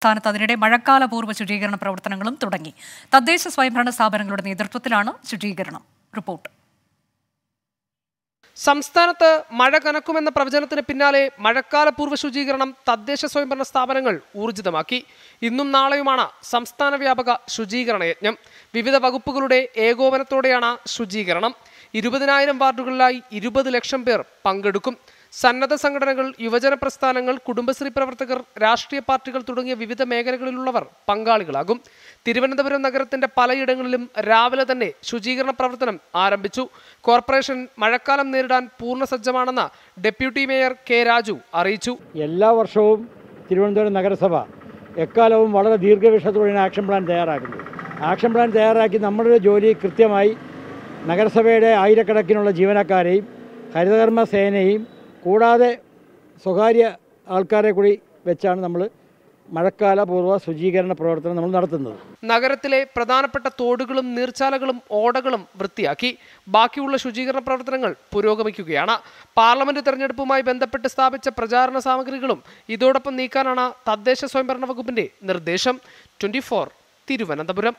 സംസ്ഥാനത്ത് അതിനിടെ മഴക്കാലപൂർവ്വ ശുചീകരണ പ്രവർത്തനങ്ങളും തുടങ്ങി തദ്ദേശ സ്വയംഭരണ സ്ഥാപനങ്ങളുടെ നേതൃത്വത്തിലാണ് ശുചീകരണം റിപ്പോർട്ട് സംസ്ഥാനത്ത് മഴ കനക്കുമെന്ന പ്രവചനത്തിന് പിന്നാലെ മഴക്കാലപൂർവ്വ ശുചീകരണം തദ്ദേശ സ്വയംഭരണ സ്ഥാപനങ്ങൾ ഊർജിതമാക്കി ഇന്നും നാളെയുമാണ് സംസ്ഥാന വ്യാപക ശുചീകരണ യജ്ഞം വിവിധ വകുപ്പുകളുടെ ഏകോപനത്തോടെയാണ് ശുചീകരണം ഇരുപതിനായിരം വാർഡുകളിലായി ഇരുപത് ലക്ഷം പേർ പങ്കെടുക്കും സന്നദ്ധ സംഘടനകൾ യുവജന പ്രസ്ഥാനങ്ങൾ കുടുംബശ്രീ പ്രവർത്തകർ രാഷ്ട്രീയ പാർട്ടികൾ തുടങ്ങിയ വിവിധ മേഖലകളിലുള്ളവർ പങ്കാളികളാകും തിരുവനന്തപുരം നഗരത്തിന്റെ പലയിടങ്ങളിലും രാവിലെ തന്നെ ശുചീകരണ പ്രവർത്തനം ആരംഭിച്ചു കോർപ്പറേഷൻ മഴക്കാലം നേരിടാൻ പൂർണ്ണ സജ്ജമാണെന്ന് ഡെപ്യൂട്ടി മേയർ കെ രാജു അറിയിച്ചു എല്ലാ വർഷവും തിരുവനന്തപുരം നഗരസഭ എക്കാലവും വളരെ ദീർഘവീക്ഷണത്തോടെയാണ് ആക്ഷൻ പ്ലാൻ തയ്യാറാക്കുന്നത് ആക്ഷൻ പ്ലാൻ തയ്യാറാക്കി നമ്മുടെ ജോലി കൃത്യമായി നഗരസഭയുടെ ആയിരക്കണക്കിനുള്ള ജീവനക്കാരെയും ഹരിതകർമ്മ സേനയും കൂടാതെ സ്വകാര്യ ആൾക്കാരെ കൂടി വെച്ചാണ് നമ്മൾ മഴക്കാലപൂർവ്വ ശുചീകരണ പ്രവർത്തനം നമ്മൾ നടത്തുന്നത് നഗരത്തിലെ പ്രധാനപ്പെട്ട തോടുകളും നീർച്ചാലകളും ഓടകളും വൃത്തിയാക്കി ബാക്കിയുള്ള ശുചീകരണ പ്രവർത്തനങ്ങൾ പുരോഗമിക്കുകയാണ് പാർലമെന്റ് തെരഞ്ഞെടുപ്പുമായി ബന്ധപ്പെട്ട് സ്ഥാപിച്ച പ്രചാരണ സാമഗ്രികളും ഇതോടൊപ്പം നീക്കാനാണ് തദ്ദേശ സ്വയംഭരണ വകുപ്പിന്റെ നിർദ്ദേശം ട്വന്റി തിരുവനന്തപുരം